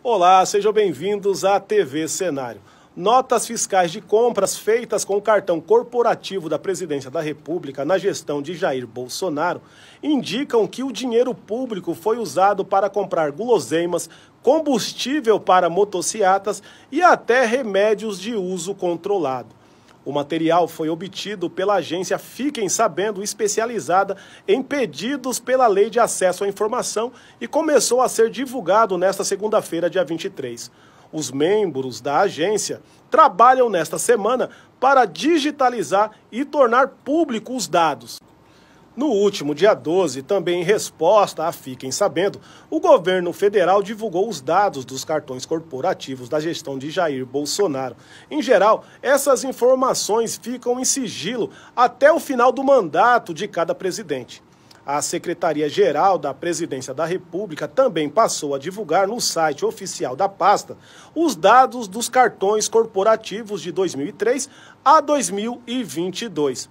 Olá, sejam bem-vindos à TV Cenário. Notas fiscais de compras feitas com o cartão corporativo da Presidência da República na gestão de Jair Bolsonaro indicam que o dinheiro público foi usado para comprar guloseimas, combustível para motocicletas e até remédios de uso controlado. O material foi obtido pela agência Fiquem Sabendo, especializada em pedidos pela Lei de Acesso à Informação e começou a ser divulgado nesta segunda-feira, dia 23. Os membros da agência trabalham nesta semana para digitalizar e tornar público os dados. No último dia 12, também em resposta a Fiquem Sabendo, o governo federal divulgou os dados dos cartões corporativos da gestão de Jair Bolsonaro. Em geral, essas informações ficam em sigilo até o final do mandato de cada presidente. A Secretaria-Geral da Presidência da República também passou a divulgar no site oficial da pasta os dados dos cartões corporativos de 2003 a 2022.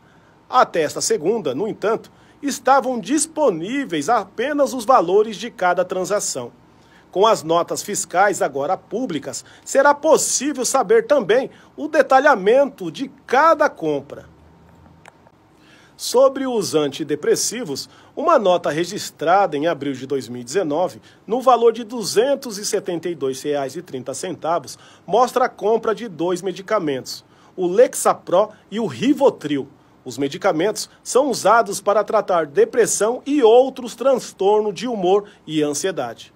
Até esta segunda, no entanto, estavam disponíveis apenas os valores de cada transação. Com as notas fiscais agora públicas, será possível saber também o detalhamento de cada compra. Sobre os antidepressivos, uma nota registrada em abril de 2019, no valor de R$ 272,30, mostra a compra de dois medicamentos, o Lexapro e o Rivotril os medicamentos são usados para tratar depressão e outros transtornos de humor e ansiedade.